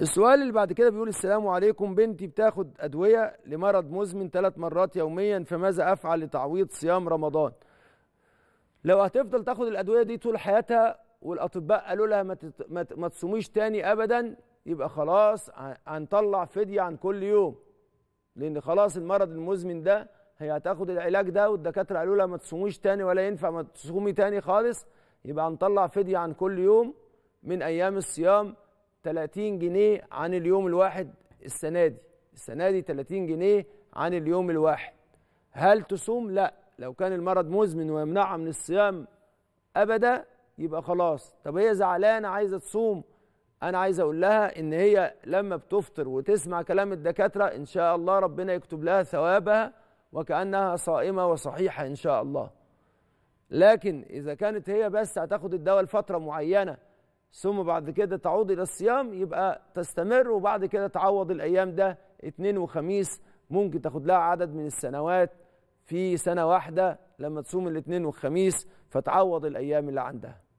السؤال اللي بعد كده بيقول السلام عليكم بنتي بتاخد أدوية لمرض مزمن ثلاث مرات يوميا فماذا أفعل لتعويض صيام رمضان لو هتفضل تاخد الأدوية دي طول حياتها والأطباء قالوا لها ما, تصوميش تاني أبدا يبقى خلاص هنطلع فدية عن كل يوم لأن خلاص المرض المزمن ده هي هتاخد العلاج ده والدكاترة قالوا لها ما تصوميش تاني ولا ينفع ما تصومي تاني خالص يبقى هنطلع فدية عن كل يوم من أيام الصيام 30 جنيه عن اليوم الواحد السنة دي السنة دي 30 جنيه عن اليوم الواحد هل تصوم؟ لا لو كان المرض مزمن ويمنعها من الصيام أبدا يبقى خلاص طب هي زعلانة عايزة تصوم أنا عايز أقول لها إن هي لما بتفطر وتسمع كلام الدكاترة إن شاء الله ربنا يكتب لها ثوابها وكأنها صائمة وصحيحة إن شاء الله لكن إذا كانت هي بس هتاخد الدواء لفترة معينة ثم بعد كده تعود الى الصيام يبقى تستمر وبعد كده تعوض الايام ده اثنين وخميس ممكن تاخد لها عدد من السنوات في سنه واحده لما تصوم الاثنين والخميس فتعوض الايام اللي عندها